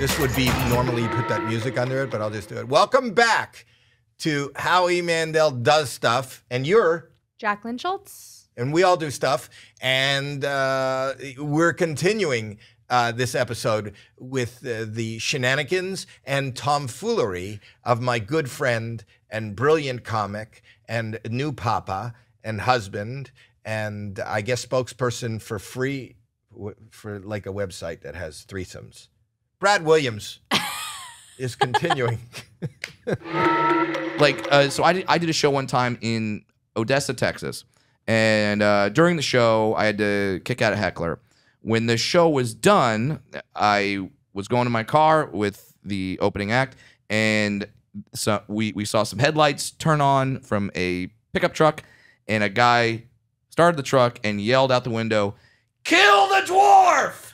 This would be normally put that music under it, but I'll just do it. Welcome back to Howie Mandel Does Stuff. And you're Jacqueline Schultz. And we all do stuff. And uh, we're continuing uh, this episode with uh, the shenanigans and tomfoolery of my good friend and brilliant comic and new papa and husband and I guess spokesperson for free for like a website that has threesomes. Brad Williams is continuing. like, uh, so I did, I did a show one time in Odessa, Texas. And uh, during the show, I had to kick out a heckler. When the show was done, I was going to my car with the opening act, and so we, we saw some headlights turn on from a pickup truck, and a guy started the truck and yelled out the window, Kill the dwarf!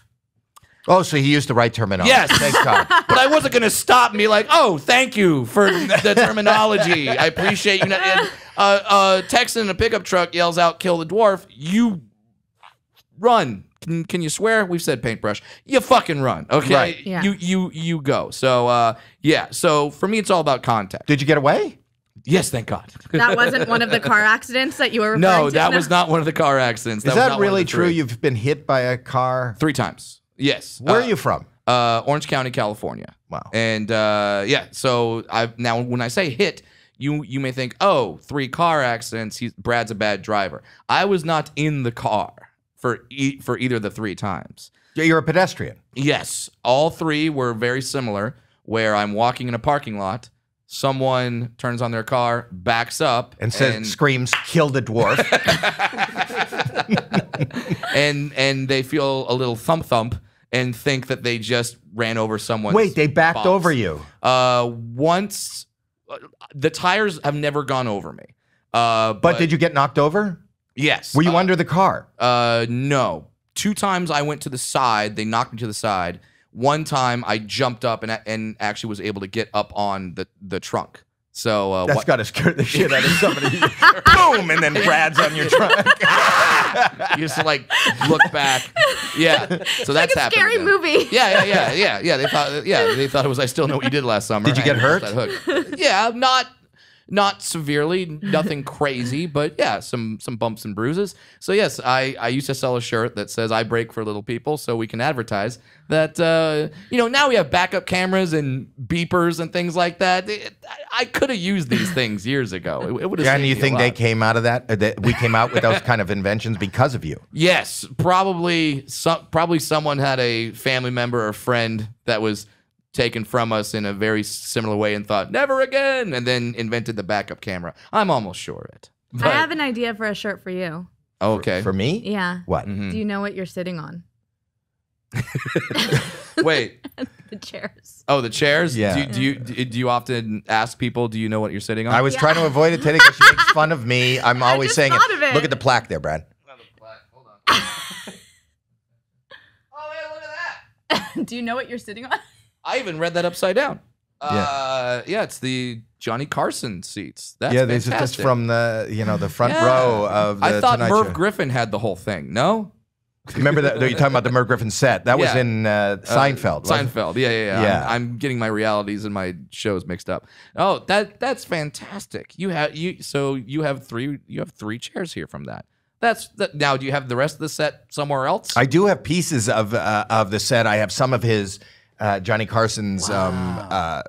Oh, so he used the right terminology. Yes, thank God. but I wasn't going to stop and be like, "Oh, thank you for the terminology. I appreciate you." And, uh, uh, Texan in a pickup truck yells out, "Kill the dwarf!" You run. Can, can you swear? We've said paintbrush. You fucking run. Okay. Right. Yeah. You you you go. So uh, yeah. So for me, it's all about contact. Did you get away? Yes, thank God. that wasn't one of the car accidents that you were. No, to? that was not one of the car accidents. Is that, really true? You've been hit by a car three times. Yes. Where uh, are you from? Uh, Orange County, California. Wow. And uh, yeah, so I now when I say hit, you you may think, oh, three car accidents. He's, Brad's a bad driver. I was not in the car for e for either of the three times. You're a pedestrian. Yes, all three were very similar. Where I'm walking in a parking lot, someone turns on their car, backs up, and says, and screams, "Kill the dwarf!" and and they feel a little thump thump and think that they just ran over someone. Wait, they backed box. over you. Uh, once uh, the tires have never gone over me. Uh, but, but, did you get knocked over? Yes. Were you uh, under the car? Uh, no. Two times I went to the side. They knocked me to the side. One time I jumped up and and actually was able to get up on the the trunk. So uh, that's got to scare the shit out of somebody. Boom, and then Brad's on your truck. you just like look back. Yeah, so that's like a scary movie. Yeah, yeah, yeah, yeah, yeah. They thought, yeah, they thought it was. I still know what you did last summer. Did you get hurt? Yeah, I'm not not severely, nothing crazy, but yeah, some some bumps and bruises. So yes, I I used to sell a shirt that says I break for little people, so we can advertise that. Uh, you know, now we have backup cameras and beepers and things like that. It, I could have used these things years ago. It, it would have. Yeah, and you think they came out of that? That we came out with those kind of inventions because of you? Yes, probably. Some, probably someone had a family member or friend that was taken from us in a very similar way and thought, never again, and then invented the backup camera. I'm almost sure of it. But I have an idea for a shirt for you. Oh, okay. For, for me? Yeah. What? Mm -hmm. Do you know what you're sitting on? Wait. the chairs. Oh, the chairs. Yeah. Do you, do you, do you often ask people? Do you know what you're sitting on? I was yeah. trying to avoid it today because she makes fun of me. I'm always saying it. it. Look at the plaque there, Brad. Hold on. oh look at that. do you know what you're sitting on? I even read that upside down. Yeah. Uh, yeah, it's the Johnny Carson seats. That's yeah, these are just from the you know the front Yeah. row of the I thought Tonight Merv Show. Griffin had the whole thing. No, Remember that? You're talking about the Merv Griffin set. That was in uh, uh Seinfeld. Seinfeld. Yeah, yeah, yeah. Yeah. I'm, I'm getting my realities and my shows mixed up. Oh, that that's fantastic. You have you so you have three you have three chairs here from that. That's that. Now, do you have the rest of the set somewhere else? I do have pieces of uh, of the set. I have some of his uh, Johnny Carson's um, wow. um, uh,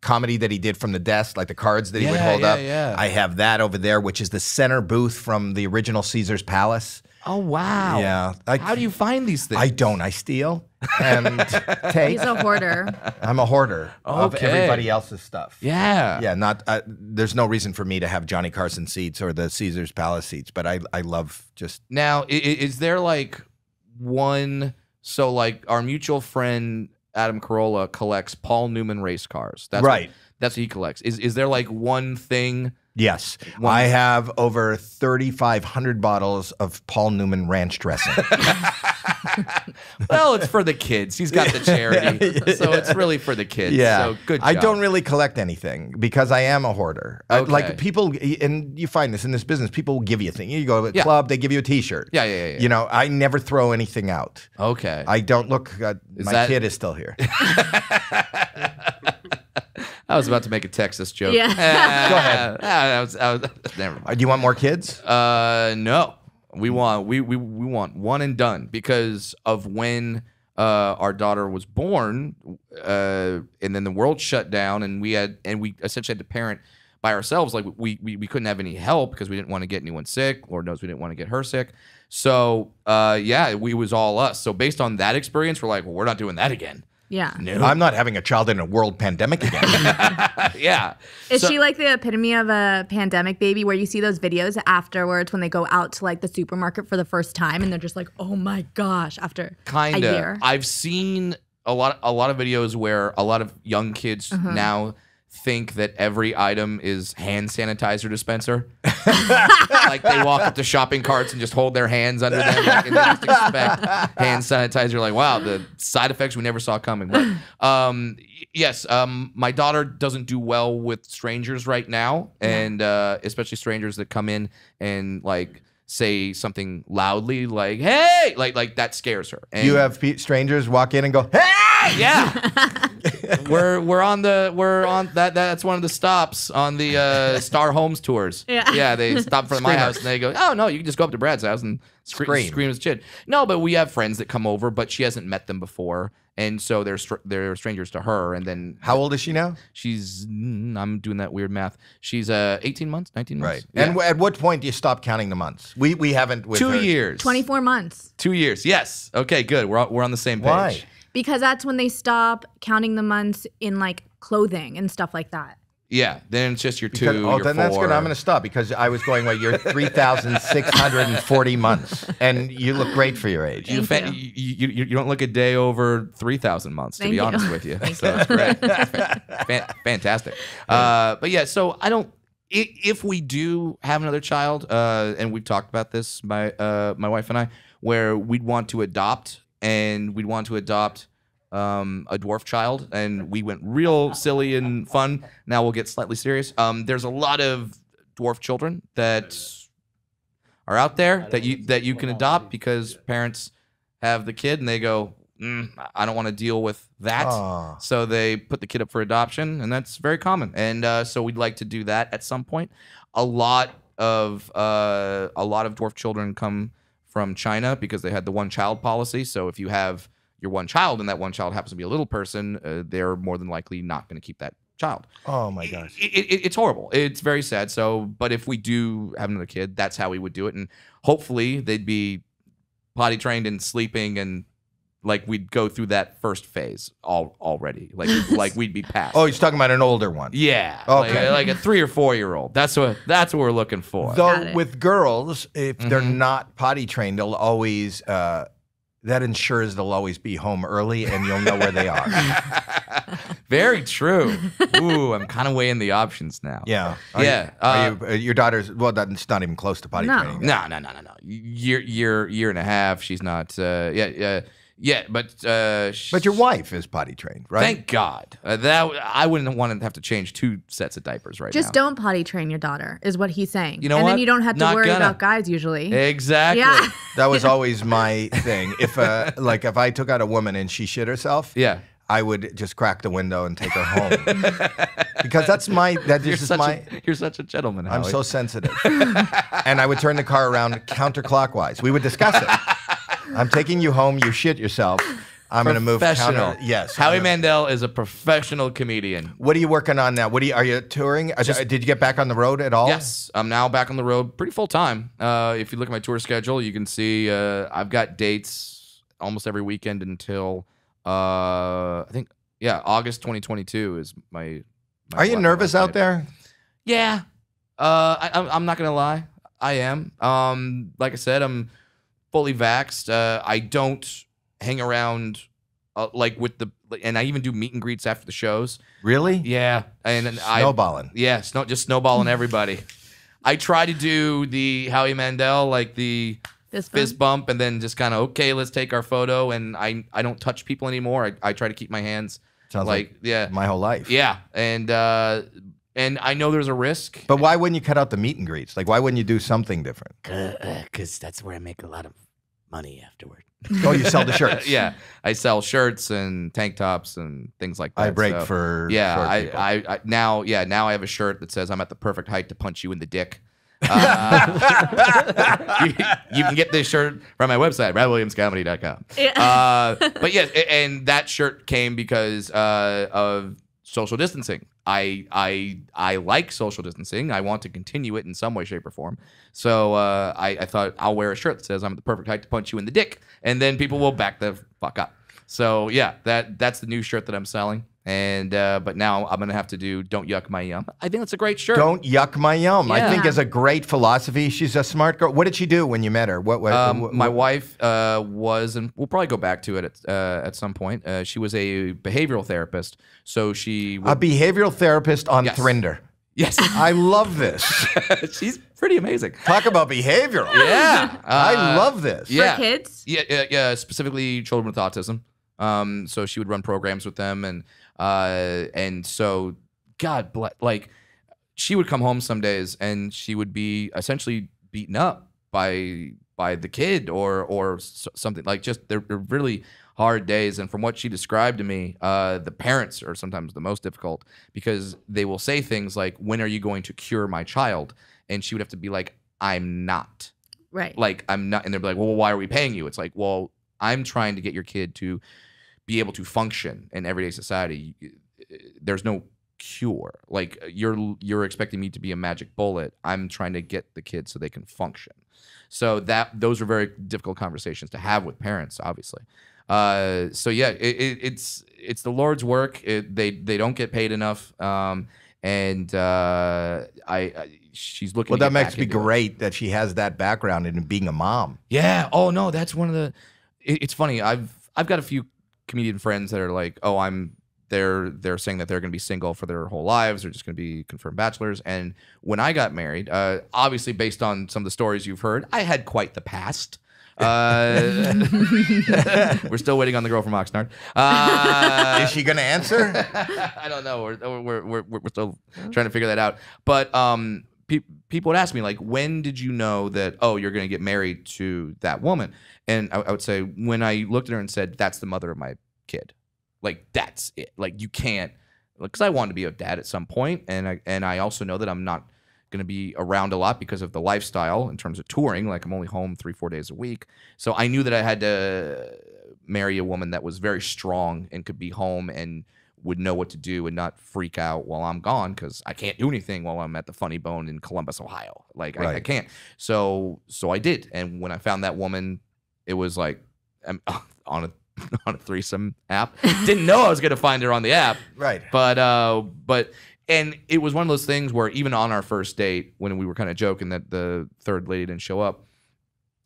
comedy that he did from the desk, like the cards that yeah, he would hold yeah, up. Yeah. I have that over there, which is the center booth from the original Caesar's Palace. Oh wow! Yeah. I, How do you find these things? I don't. I steal and take. He's a hoarder. I'm a hoarder okay. Oh, of everybody else's stuff. Yeah. Yeah. Not. Uh, there's no reason for me to have Johnny Carson seats or the Caesar's Palace seats, but I I love just. Now, is there like one? So like our mutual friend Adam Carolla collects Paul Newman race cars. That's right. What, that's what he collects. Is is there like one thing? Yes, one I have over thirty five hundred bottles of Paul Newman ranch dressing. well, it's for the kids. He's got the charity, so it's really for the kids. Yeah, so good. Job. I don't really collect anything because I am a hoarder. Okay. I, like people, and you find this in this business. People will give you a thing. You go to a yeah. club, they give you a T-shirt. Yeah, yeah, yeah, You know, I never throw anything out. Okay. I don't look. Uh, my that... kid is still here. I was about to make a Texas joke. Yeah. Uh, Go ahead. I ah, was, I was, never mind. Uh, do you want more kids? Uh, no. We mm. want we we we want one and done because of when uh, our daughter was born, uh, and then the world shut down, and we had and we essentially had to parent by ourselves. Like we we, we couldn't have any help because we didn't want to get anyone sick. Lord knows we didn't want to get her sick. So uh, yeah, we was all us. So based on that experience, we're like, well, we're not doing that again. Yeah. No. I'm not having a child in a world pandemic again. yeah. Is so, she like the epitome of a pandemic baby where you see those videos afterwards when they go out to like the supermarket for the first time and they're just like, oh my gosh, after kind of. I've seen a lot, a lot of videos where a lot of young kids uh -huh. now – think that every item is hand sanitizer dispenser. like they walk up to shopping carts and just hold their hands under them like, and they just expect hand sanitizer. Like, wow, the side effects we never saw coming. But, um, yes, um, my daughter doesn't do well with strangers right now, and uh, especially strangers that come in and like say something loudly like "Hey!" like like that scares her. And you have strangers walk in and go "Hey!" Yeah. we're we're on the we're on that that's one of the stops on the uh, Star Homes tours. Yeah. Yeah, they stop for my house and they go, "Oh no, you can just go up to Brad's house and scre- scream scream his kid." No, but we have friends that come over, but she hasn't met them before. And so they're str- they're strangers to her, and then how old is she now? She's mm, I'm doing that weird math. She's uh 18 months, 19 months. Right. Yeah. And w- at what point do you stop counting the months? We we haven't with two her. years, 24 months, two years. Yes. Okay. Good. We're on, we're on the same page. Why? because that's when they stop counting the months in like clothing and stuff like that. Yeah, then it's just your two. oh, your then four. that's good. I'm going to stop because I was going. Well, you're three thousand six hundred and forty months, and you look great for your age. You, you. you, you, you don't look a day over three thousand months, to Thank be you. honest with you. Thank so that's great. Fan fantastic. Uh, but yeah, so I don't. If we do have another child, uh, and we've talked about this, my uh, my wife and I, where we'd want to adopt and we'd want to adopt um, a dwarf child, and we went real silly and fun. Now we'll get slightly serious. Um, there's a lot of dwarf children that are out there that you that you can adopt because parents have the kid and they go, mm, I don't want to deal with that, ah. so they put the kid up for adoption, and that's very common. And uh, so we'd like to do that at some point. A lot of uh, a lot of dwarf children come from China because they had the one child policy. So if you have your one child and that one child happens to be a little person, uh, they're more than likely not going to keep that child. Oh my gosh. It, it, it, it's horrible. It's very sad. So, but if we do have another kid, that's how we would do it. And hopefully they'd be potty trained and sleeping and like we'd go through that first phase all already. Like like we'd be past. Oh, he's talking about an older one. Yeah. Okay. Like, like a three or four year old. That's what that's what we're looking for. Though with girls, if mm-hmm. they're not potty trained, they'll always uh, that ensures they'll always be home early and you'll know where they are. Very true. Ooh, I'm kind of weighing the options now. Yeah. Are yeah. You, uh, you, uh, your daughter's, well, that's not even close to potty no. training. No, no, no, no, no. Year, year, year and a half. She's not, uh, yeah, yeah. Yeah, but uh, but your wife is potty trained, right? Thank God. Uh, that I wouldn't want to have to change two sets of diapers right Just now. don't potty train your daughter, is what he's saying. You know and what? then you don't have to Not worry gonna. about guys usually. Exactly. Yeah. That was always my thing. If uh, like if I took out a woman and she shit herself, yeah. I would just crack the window and take her home because that's my that you're such my. A, you're such a gentleman. I'm so sensitive, and I would turn the car around counterclockwise. We would discuss it. I'm taking you home. You shit yourself. I'm going to move counter. Yes. Howie gonna... Mandel is a professional comedian. What are you working on now? What are you, are you touring? Uh, Just, did you get back on the road at all? Yes. I'm now back on the road pretty full time. Uh, if you look at my tour schedule, you can see uh, I've got dates almost every weekend until uh, I think, yeah, August 2022 is my. my are you nervous out there? Yeah. Uh, I, am not going to lie. I am. Um, like I said, I'm fully vaxxed. Uh, I don't hang around uh, like with the and I even do meet and greets after the shows. Really? Yeah. And, and snowballing. I, yeah, snow, just snowballing everybody. I try to do the Howie Mandel like the fist bump, fist bump and then just kind of okay, let's take our photo. And I I don't touch people anymore. I, I try to keep my hands. Sounds like, like, yeah, my whole life. Yeah, and uh, and I know there's a risk. But why wouldn't you cut out the meet and greets? Like, why wouldn't you do something different? Because uh, uh, that's where I make a lot of money afterward. oh, you sell the shirts? yeah, I sell shirts and tank tops and things like that. I break so, for yeah. I, I, I now yeah now I have a shirt that says I'm at the perfect height to punch you in the dick. Uh, you, you, can get this shirt from my website, bradwilliamscomedy.com. Yeah. Uh, but yes, and that shirt came because uh, of social distancing. I I I like social distancing. I want to continue it in some way, shape, or form. So uh, I, I thought I'll wear a shirt that says I'm the perfect height to punch you in the dick, and then people will back the fuck up. So yeah, that that's the new shirt that I'm selling. And uh, but now I'm gonna have to do "Don't Yuck My Yum." I think that's a great shirt. Don't yuck my yum. I think is a great philosophy. She's a smart girl. What did she do when you met her? What? what, Um, what- my wife uh, was, and we'll probably go back to it at, uh, at some point. Uh, she was a behavioral therapist, so she would, a behavioral therapist on Yes. Thrinder. yes, I love this. she's pretty amazing. Talk about behavioral. Yeah, I uh, love this. yeah. For kids? Yeah, yeah, yeah, specifically children with autism. Um, so she would run programs with them, and uh, and so, God bless, like she would come home some days and she would be essentially beaten up by by the kid or or something like just they're, they're really hard days and from what she described to me uh, the parents are sometimes the most difficult because they will say things like when are you going to cure my child and she would have to be like i'm not right like i'm not and they are like well why are we paying you it's like well i'm trying to get your kid to be able to function in everyday society, there's no cure. Like uh, you're you're expecting me to be a magic bullet. I'm trying to get the kids so they can function. So that those are very difficult conversations to have with parents, obviously. Uh, so yeah, it, it, it's it's the Lord's work. It, they they don't get paid enough, um, and uh, I, I, she's looking. Well, that makes me great that she has that background in being a mom. Yeah. Oh no, that's one of the. it's funny. I've I've got a few comedian friends that are like, oh, I'm they're they're saying that they're going to be single for their whole lives. They're just going to be confirmed bachelors. And when I got married, uh, obviously based on some of the stories you've heard, I had quite the past. Uh, we're still waiting on the girl from Oxnard. Uh, Is she going to answer? I don't know. We're, we're, we're, we're still trying to figure that out. But um, pe- people would ask me like, when did you know that? Oh, you're going to get married to that woman? And I, I would say when I looked at her and said, "That's the mother of my kid." Like that's it. Like you can't because I wanted to be a dad at some point, and I and I also know that I'm not going to be around a lot because of the lifestyle in terms of touring. Like I'm only home three four days a week, so I knew that I had to marry a woman that was very strong and could be home and would know what to do and not freak out while I'm gone because I can't do anything while I'm at the Funny Bone in Columbus, Ohio. Like right. I, I, can't. So so I did, and when I found that woman, it was like I'm um, on a on a threesome app. Didn't know I was gonna find her on the app. Right. But uh, but and it was one of those things where even on our first date, when we were kind of joking that the third lady didn't show up,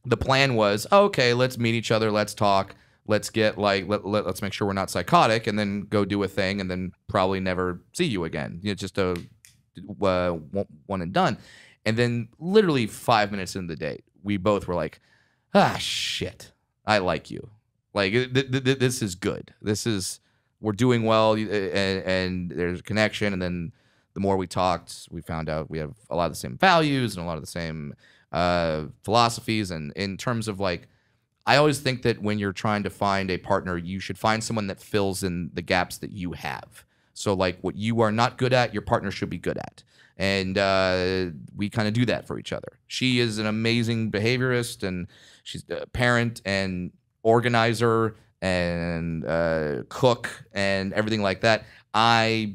the plan was okay, let's meet each other, let's talk let's get like let, let, us make sure we're not psychotic and then go do a thing and then probably never see you again you know just a uh, one and done and then literally five minutes into the date we both were like ah shit i like you like th th this is good this is we're doing well and, and there's a connection and then the more we talked we found out we have a lot of the same values and a lot of the same uh, philosophies and in terms of like I always think that when you're trying to find a partner, you should find someone that fills in the gaps that you have. So, like what you are not good at, your partner should be good at. And uh, we kind of do that for each other. She is an amazing behaviorist, and she's a parent and organizer and uh, cook and everything like that. I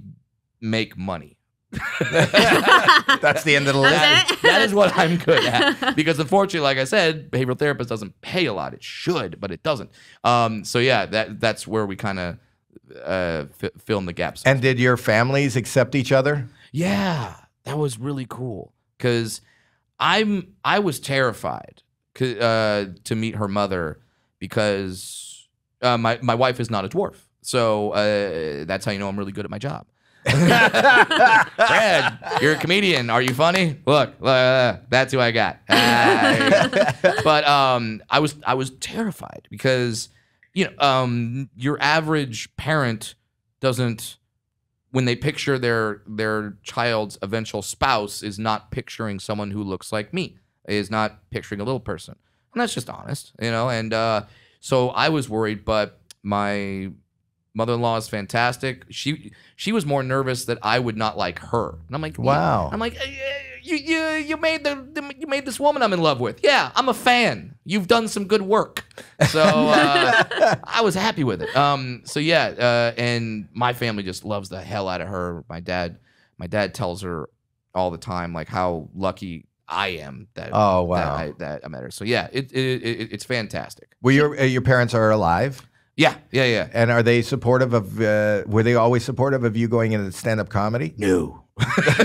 make money. That's the end of the list. That, that is what I'm good at because unfortunately, like I said, behavioral therapist doesn't pay a lot. It should, but it doesn't. Um, so yeah, that that's where we kind of uh, fill in the gaps. And did your families accept each other? Yeah, that was really cool because I'm I was terrified uh, to meet her mother because uh, my my wife is not a dwarf, so uh, that's how you know I'm really good at my job. Fred, you're a comedian. Are you funny? Look, uh, that's who I got. but um, I was I was terrified because you know um, your average parent doesn't when they picture their their child's eventual spouse is not picturing someone who looks like me is not picturing a little person and that's just honest you know and uh, so I was worried but my mother-in-law is fantastic. She she was more nervous that I would not like her, and I'm like, wow. I'm like, uh, you you you made the, the, you made this woman I'm in love with. Yeah, I'm a fan. You've done some good work, so uh, I was happy with it. Um, so yeah, uh, and my family just loves the hell out of her. My dad, my dad tells her all the time like how lucky I am that oh wow that I, that I met her. So yeah, it, it, it it's fantastic. Well, your uh, your parents are alive. Yeah, yeah, yeah. And are they supportive of? Uh, were they always supportive of you going into stand up comedy? No,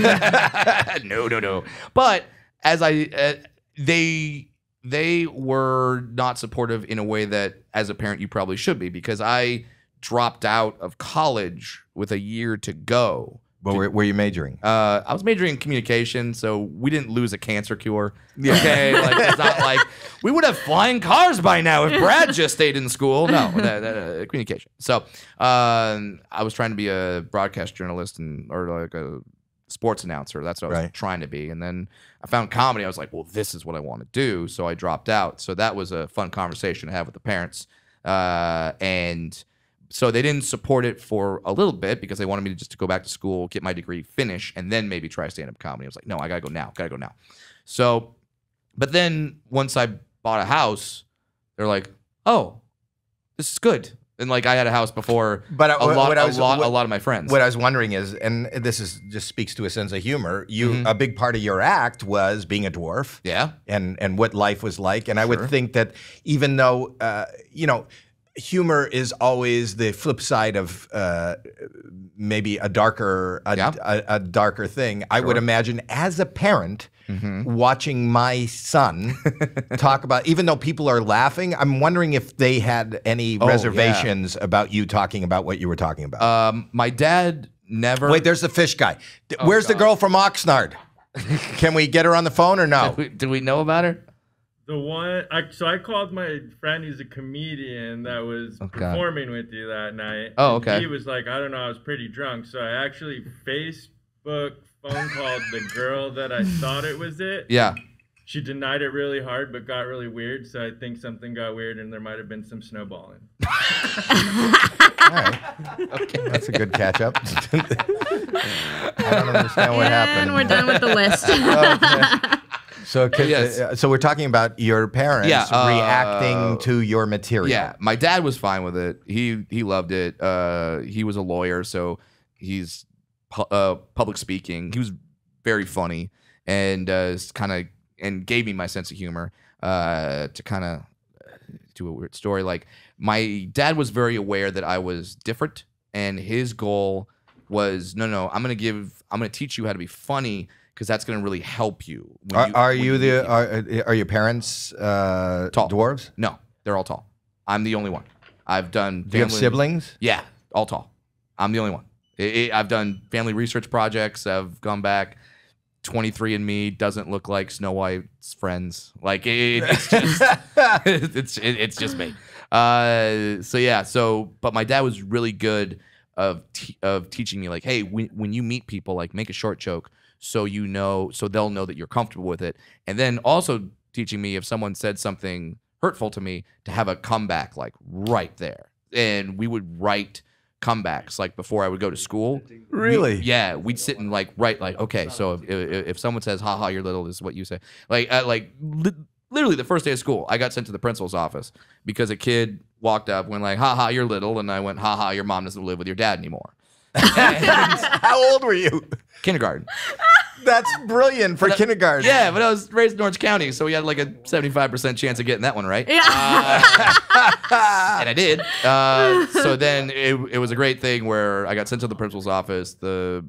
no, no, no. But as I, uh, they they were not supportive in a way that, as a parent, you probably should be because I dropped out of college with a year to go where were, you majoring? Uh, I was majoring in communication, so we didn't lose a cancer cure. Yeah. Okay, like it's not like we would have flying cars by now if Brad just stayed in school. No, that, that, uh, communication. So uh, I was trying to be a broadcast journalist and or like a sports announcer. That's what I was right. trying to be. And then I found comedy. I was like, well, this is what I want to do. So I dropped out. So that was a fun conversation to have with the parents. Uh, and so they didn't support it for a little bit because they wanted me to just to go back to school, get my degree, finish, and then maybe try stand up comedy. I was like, no, I gotta go now, gotta go now. So, but then once I bought a house, they're like, oh, this is good. And like I had a house before, but uh, a lot, what was, a, lot what, a lot of my friends. What I was wondering is, and this is just speaks to a sense of humor. You, mm -hmm. a big part of your act was being a dwarf, yeah, and and what life was like. And sure. I would think that even though, uh, you know humor is always the flip side of uh, maybe a darker a, yeah. a, a darker thing. Sure. I would imagine as a parent mm-hmm. watching my son talk about even though people are laughing, I'm wondering if they had any oh, reservations yeah. about you talking about what you were talking about. Um, my dad never Wait, there's the fish guy. Oh, Where's God. the girl from Oxnard? Can we get her on the phone or no? do, we, do we know about her? The one, I, so I called my friend who's a comedian that was oh, performing with you that night. Oh, okay. He was like, I don't know, I was pretty drunk, so I actually Facebook phone called the girl that I thought it was it. Yeah. She denied it really hard, but got really weird. So I think something got weird, and there might have been some snowballing. Okay. That's a good catch up. I don't understand what and happened. And we're done with the list. okay. So, uh, yes. Uh, so we're talking about your parents yeah, uh, reacting to your material. Yeah, my dad was fine with it. He he loved it. Uh, he was a lawyer, so he's pu uh, public speaking. He was very funny and kind of and gave me my sense of humor to kind of do a weird story. Like my dad was very aware that I was different, and his goal was no, no, I'm gonna give, I'm gonna teach you how to be funny because that's going to really help you. Are you, are you the are, are, your parents uh, tall dwarves? No, they're all tall. I'm the only one. I've done. Do you have siblings? Yeah, all tall. I'm the only one. It, it, I've done family research projects. I've gone back. 23andMe doesn't look like Snow White's friends. Like it, it's just it's it's just me. Uh, so yeah. So but my dad was really good of of teaching me like, hey, when, when you meet people, like make a short joke so you know, so they'll know that you're comfortable with it. And then also teaching me if someone said something hurtful to me to have a comeback like right there. And we would write comebacks like before I would go to school. Really? We, yeah, we'd sit and like write like okay, so if, if, if someone says haha you're little this is what you say. Like uh, like li literally the first day of school, I got sent to the principal's office because a kid walked up went like haha you're little and I went haha your mom doesn't live with your dad anymore. How old were you? Kindergarten. That's brilliant for kindergarten. Yeah, but I was raised in Orange County, so we had like a 75% chance of getting that one right. Yeah. Uh, and I did. Uh, so then it, it was a great thing where I got sent to the principal's office. The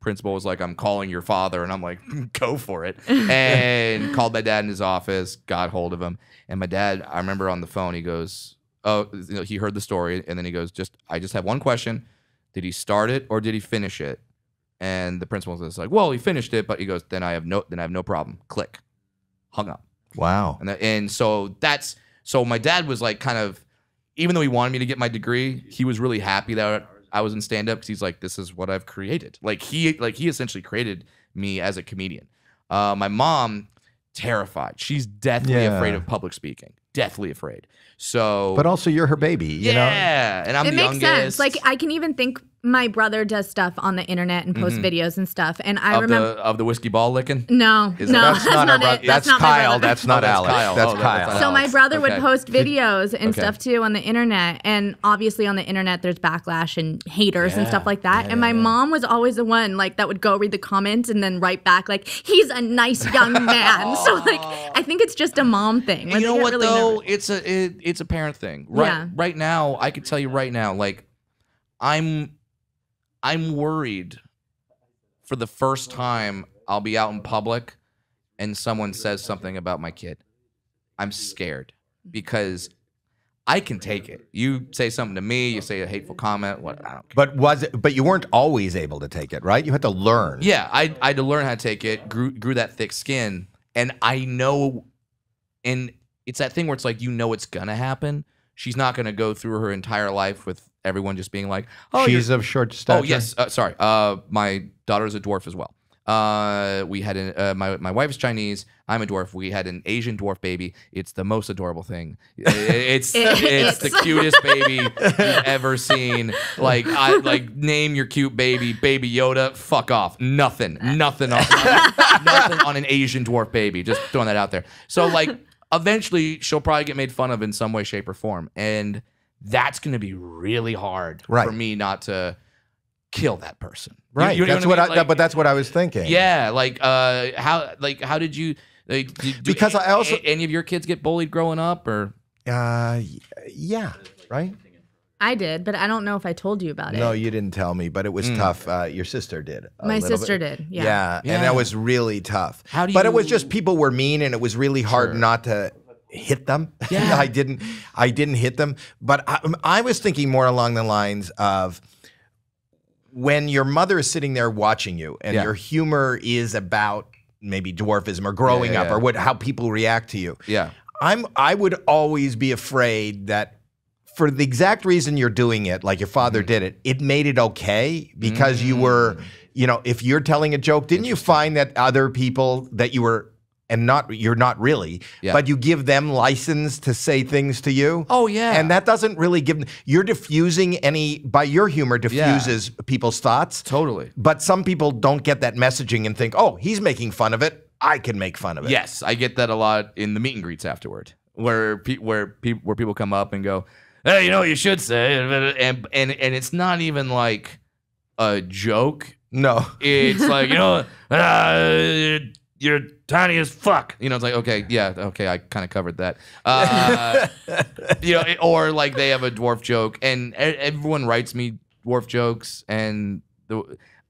principal was like, I'm calling your father. And I'm like, hmm, go for it. And called my dad in his office, got hold of him. And my dad, I remember on the phone, he goes, Oh, he heard the story. And then he goes, Just, I just have one question. Did he start it or did he finish it? And the principal was like, well, he finished it, but he goes, then I have no, then I have no problem. Click, hung up. Wow. And and so that's so my dad was like kind of, even though he wanted me to get my degree, he was really happy that I was in stand up because he's like, this is what I've created. Like he like he essentially created me as a comedian. Uh, my mom terrified. She's deathly yeah. afraid of public speaking. Deathly afraid. So, but also you're her baby, you yeah, know? Yeah, and I'm it youngest. makes sense. Like I can even think my brother does stuff on the internet and posts mm-hmm. videos and stuff. And I of remember the, of the whiskey ball licking. No, Is no, that's, that's not, not, it. That's, that's Kyle. That's not oh, Alex. Kyle. That's, oh, Kyle. that's So my brother okay. would post videos and okay. stuff too on the internet. And obviously on the internet, there's backlash and haters yeah. and stuff like that. Yeah. And my mom was always the one like that would go read the comments and then write back like, "He's a nice young man." so like, I think it's just a mom thing. you know what really though? It's a it's a parent thing. Right yeah. right now, I could tell you right now, like I'm I'm worried for the first time I'll be out in public and someone says something about my kid. I'm scared because I can take it. You say something to me, you say a hateful comment, what I don't care. But was it but you weren't always able to take it, right? You had to learn. Yeah, I I had to learn how to take it, grew grew that thick skin, and I know and it's that thing where it's like you know it's gonna happen. She's not gonna go through her entire life with everyone just being like, "Oh, she's of short oh, stature." Oh yes, uh, sorry. Uh, my daughter's a dwarf as well. Uh, we had an, uh, my my wife's Chinese. I'm a dwarf. We had an Asian dwarf baby. It's the most adorable thing. it's it's the cutest baby you've ever seen. Like I like name your cute baby, baby Yoda. Fuck off. Nothing. Nothing on nothing, nothing on an Asian dwarf baby. Just throwing that out there. So like eventually she'll probably get made fun of in some way, shape, or form. And that's going to be really hard right. for me not to kill that person. Right. You, you that's what, I, mean? but that's what I was thinking. Yeah. Like, uh, how, like, how did you, like, because I also, any of your kids get bullied growing up or? Uh, yeah. Right. I did, but I don't know if I told you about it. No, you didn't tell me, but it was mm. tough. Uh, your sister did. My sister bit. did. Yeah. yeah. yeah. and that was really tough. How do you... But it was just people were mean, and it was really hard sure. not to hit them. Yeah, I didn't. I didn't hit them, but I, um, I was thinking more along the lines of when your mother is sitting there watching you, and yeah. your humor is about maybe dwarfism or growing yeah, up or what how people react to you. Yeah. I'm I would always be afraid that for the exact reason you're doing it, like your father mm-hmm. did it, it made it okay because mm. you were, mm-hmm. you know, if you're telling a joke, didn't you find that other people that you were and not you're not really, yeah. but you give them license to say things to you. Oh yeah, and that doesn't really give you're diffusing any by your humor diffuses yeah. people's thoughts totally. But some people don't get that messaging and think, oh, he's making fun of it. I can make fun of it. Yes, I get that a lot in the meet and greets afterward, where pe where pe where people come up and go, hey, you know what you should say, and and and it's not even like a joke. No, it's like you know, uh, you're tiny as fuck. You know, it's like okay, yeah, okay, I kind of covered that. Uh, you know, or like they have a dwarf joke, and everyone writes me dwarf jokes, and the,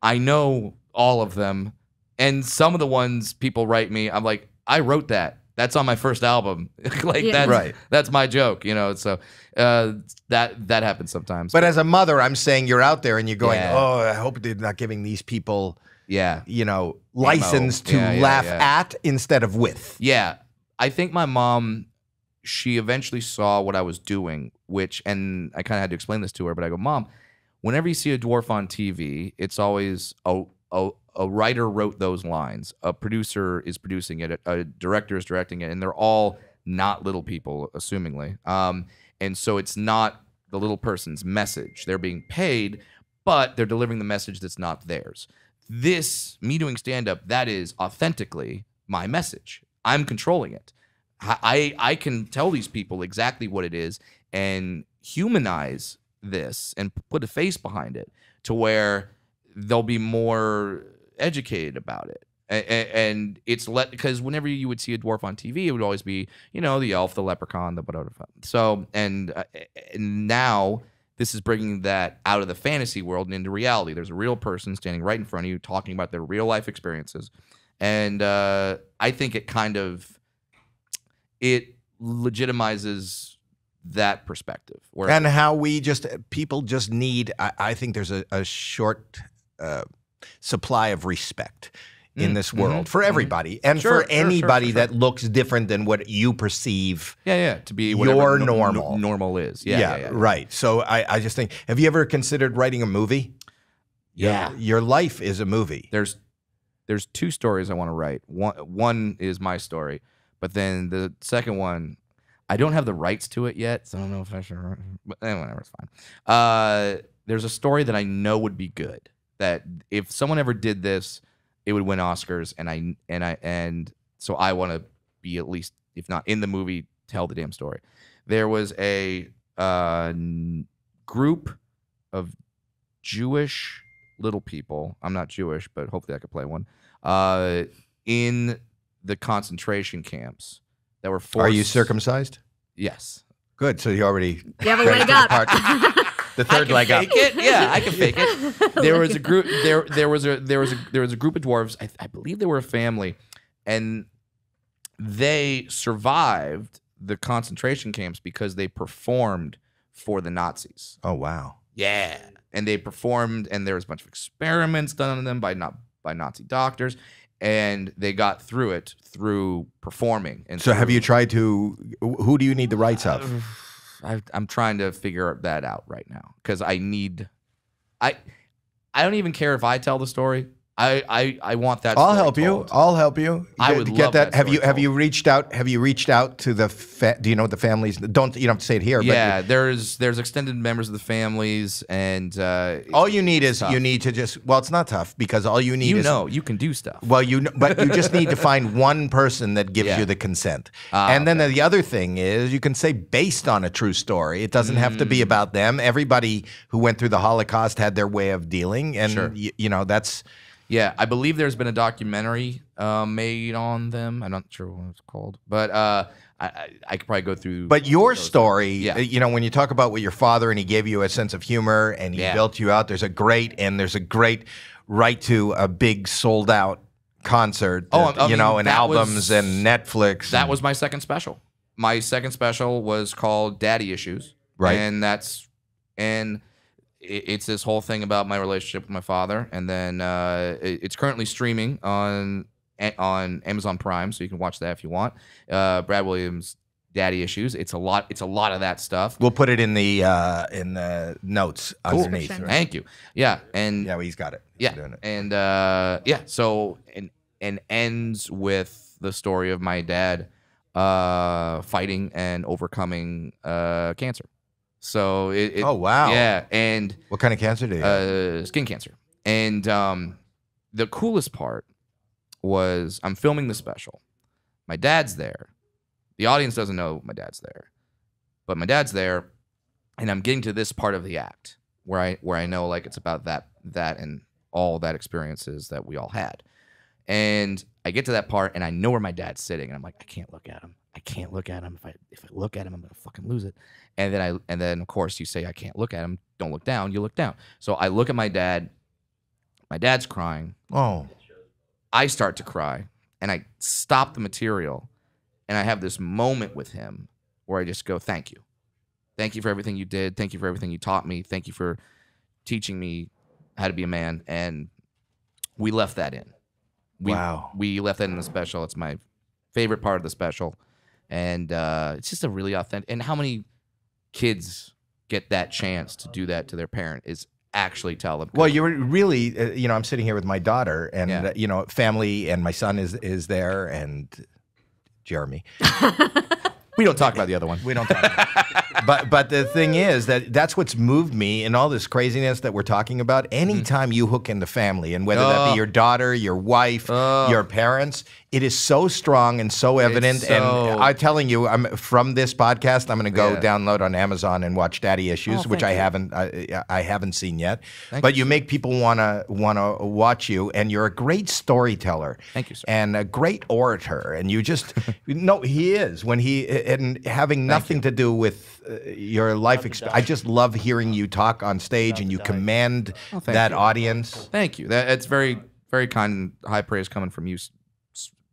I know all of them, and some of the ones people write me, I'm like, I wrote that that's on my first album. like yeah. that's right. that's my joke, you know. So uh, that that happens sometimes. But as a mother, I'm saying you're out there and you're going, yeah. oh, I hope they're not giving these people, yeah, you know, license to yeah, laugh at instead of with. Yeah, I think my mom, she eventually saw what I was doing, which, and I kind of had to explain this to her, but I go, mom. Whenever you see a dwarf on TV, it's always oh a, a writer wrote those lines, a producer is producing it, a, a director is directing it, and they're all not little people, assumingly. Um, and so it's not the little person's message. They're being paid, but they're delivering the message that's not theirs. This, me doing stand up, that is authentically my message. I'm controlling it. I, I can tell these people exactly what it is and humanize this and put a face behind it to where they'll be more educated about it and it's let because whenever you would see a dwarf on TV, it would always be you know the elf, the leprechaun, the whatever. So and, uh, and now this is bringing that out of the fantasy world and into reality. There's a real person standing right in front of you talking about their real life experiences, and uh, I think it kind of it legitimizes that perspective. and how we just people just need. I, I think there's a, a short uh, supply of respect in mm, this world mm-hmm. for mm-hmm. everybody and sure, for anybody sure, sure, that looks different than what you perceive yeah yeah to be your normal n- normal is yeah, yeah, yeah, yeah right so I, I, just think have you ever considered writing a movie yeah your, your, life is a movie there's there's two stories i want to write one one is my story but then the second one i don't have the rights to it yet so i don't know if i should but anyway, eh, whatever it's fine uh, there's a story that i know would be good that if someone ever did this, it would win Oscars, and I and I and so I want to be at least, if not in the movie, tell the damn story. There was a uh, group of Jewish little people. I'm not Jewish, but hopefully I could play one. Uh, in the concentration camps that were forced. Are you circumcised? Yes. Good. So you already. You have a leg up. the third leg up. It. Yeah, I can fake it. There was a group. There, there was a there was a there was a group of dwarves. I, I believe they were a family, and they survived the concentration camps because they performed for the Nazis. Oh wow! Yeah, and they performed, and there was a bunch of experiments done on them by not by Nazi doctors, and they got through it through performing. And so, through, have you tried to? Who do you need the rights of? Uh, I, I'm trying to figure that out right now because I need. I I don't even care if I tell the story. I, I, I want that. I'll help told. you. I'll help you. I would get that. that have you have you reached out? Have you reached out to the? Fa- do you know the families? Don't you don't have to say it here? Yeah, but there's there's extended members of the families, and uh, all you need is tough. you need to just. Well, it's not tough because all you need. You is, know, you can do stuff. Well, you know, but you just need to find one person that gives yeah. you the consent, uh, and then the other thing is you can say based on a true story. It doesn't mm. have to be mm. about them. Everybody who went through the Holocaust had their way of dealing, and sure. you know that's. Yeah, I believe there's been a documentary uh, made on them. I'm not sure what it's called, but uh, I, I, could probably go through. But your story, yeah. Uh, you know, when you talk about with your father and he gave you a sense of humor and he yeah. built you out, there's a great and there's a great right to a big sold out concert. That, oh, uh, I you know, and albums was, and Netflix. That and, was my second special. My second special was called Daddy Issues, right? And that's and it's this whole thing about my relationship with my father, and then uh, it's currently streaming on on Amazon Prime, so you can watch that if you want. Uh, Brad Williams daddy issues. It's a lot. It's a lot of that stuff. We'll put it in the uh, in the notes cool. underneath. Right? Thank you. Yeah, and yeah, well, he's got it. He's yeah, it. and uh, yeah. So and and ends with the story of my dad uh, fighting and overcoming uh, cancer. So it, it, oh wow yeah and what kind of cancer did uh, skin cancer and um, the coolest part was I'm filming the special my dad's there the audience doesn't know my dad's there but my dad's there and I'm getting to this part of the act where I where I know like it's about that that and all that experiences that we all had and I get to that part and I know where my dad's sitting and I'm like I can't look at him I can't look at him. If I if I look at him, I'm gonna fucking lose it. And then I and then of course you say I can't look at him. Don't look down. You look down. So I look at my dad. My dad's crying. Oh. I start to cry, and I stop the material, and I have this moment with him where I just go, "Thank you, thank you for everything you did. Thank you for everything you taught me. Thank you for teaching me how to be a man." And we left that in. We, wow. We left that in the special. It's my favorite part of the special and uh, it's just a really authentic. And how many kids get that chance to do that to their parent is actually tell them. Well, you're really, uh, you know, I'm sitting here with my daughter, and yeah. uh, you know, family, and my son is is there, and Jeremy. we don't talk about the other one. We don't talk. but but the thing is that that's what's moved me in all this craziness that we're talking about. Mm-hmm. Anytime mm. you hook into family, and whether oh. that be oh. your daughter, your wife, oh. your parents, it is so strong and so evident. So... And I'm telling you, I'm from this podcast, I'm going to go yeah. download on Amazon and watch Daddy Issues, oh, which I haven't I, I, haven't seen yet. Thank but you, make people want to want to watch you, and you're a great storyteller. Thank you, sir. And a great orator, and you just no, he is when he and having nothing to do with uh, your life experience. I just love hearing you talk on stage, and you command oh, that you. audience. Thank you. That, it's very very kind and high praise coming from you,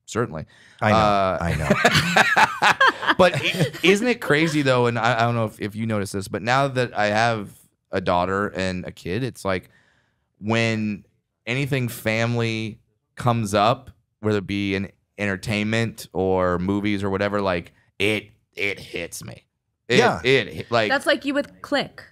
certainly. I know. Uh, I know. but isn't it crazy though? And I, I don't know if, if you notice this, but now that I have a daughter and a kid, it's like when anything family comes up, whether it be an entertainment or movies or whatever, like it it hits me. It, yeah, it, it like that's like you with Click.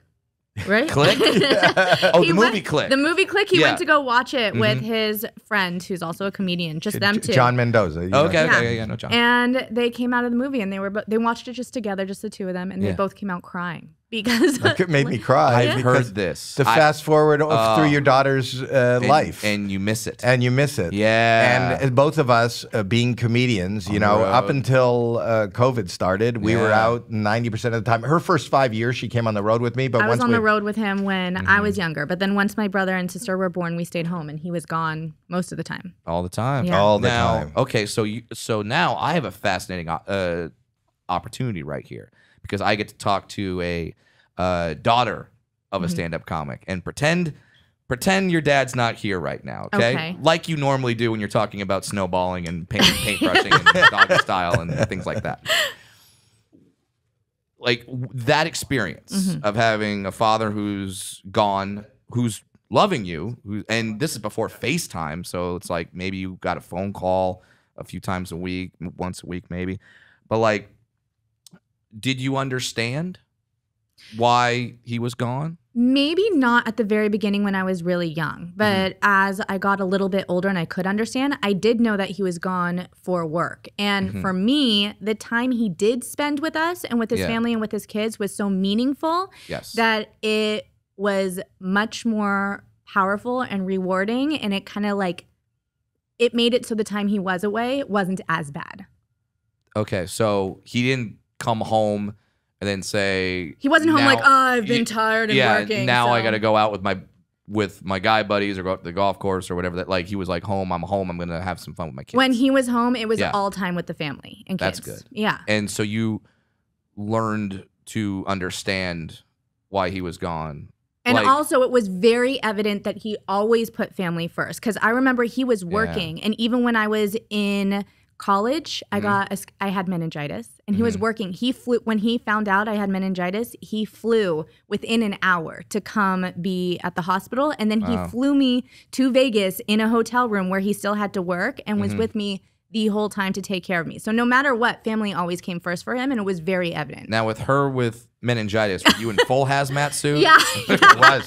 Right? Click? Yeah. Oh, he the movie went, Click. The movie Click, he yeah. went to go watch it mm-hmm. with his friend who's also a comedian. Just them two. John Mendoza. Okay, know. okay, yeah. yeah, yeah, no, John. And they came out of the movie and they were they watched it just together, just the two of them, and they both came out crying because it made me cry. I've heard this. The I, fast forward uh, through your daughter's uh, and, life, and you miss it, and you miss it. Yeah, and, uh, both of us uh, being comedians, you On know, up until uh, COVID started, we yeah. were out ninety percent of the time. Her first five years, she came on the road with me, but I was on we, the road with him when mm -hmm. I was mm-hmm. younger. But then once my brother and sister were born, we stayed home, and he was gone most of the time. All the time. Yeah. All the now, time. Okay, so you, so now I have a fascinating uh, opportunity right here because I get to talk to a uh, daughter of a mm-hmm. stand-up comic and pretend pretend your dad's not here right now, okay? okay? Like you normally do when you're talking about snowballing and paint paintbrushing and doggy style and things like that. Like that experience mm-hmm. of having a father who's gone, who's loving you, who, and this is before FaceTime, so it's like maybe you got a phone call a few times a week, once a week maybe. But like did you understand? why he was gone? Maybe not at the very beginning when I was really young, mm-hmm. but mm-hmm. as I got a little bit older and I could understand, I did know that he was gone for work. And mm-hmm. for me, the time he did spend with us and with his yeah. family and with his kids was so meaningful yes. that it was much more powerful and rewarding. And it kind of like, it made it so the time he was away wasn't as bad. Okay. So he didn't come home and then say he wasn't home like oh I've been tired and yeah, working. Now so. I got to go out with my with my guy buddies or go out to the golf course or whatever. That like he was like home. I'm home. I'm gonna have some fun with my kids. When he was home, it was yeah. all time with the family and kids. That's good. Yeah. And so you learned to understand why he was gone. And like, also, it was very evident that he always put family first. Because I remember he was working, yeah. and even when I was in college, I mm-hmm. got a, I had meningitis, and he was mm-hmm. working. He flew when he found out I had meningitis. He flew within an hour to come be at the hospital, and then wow. he flew me to Vegas in a hotel room where he still had to work and was mm-hmm. with me the whole time to take care of me. So no matter what, family always came first for him, and it was very evident. Now with her with meningitis, were you in full hazmat suit? yeah, it was.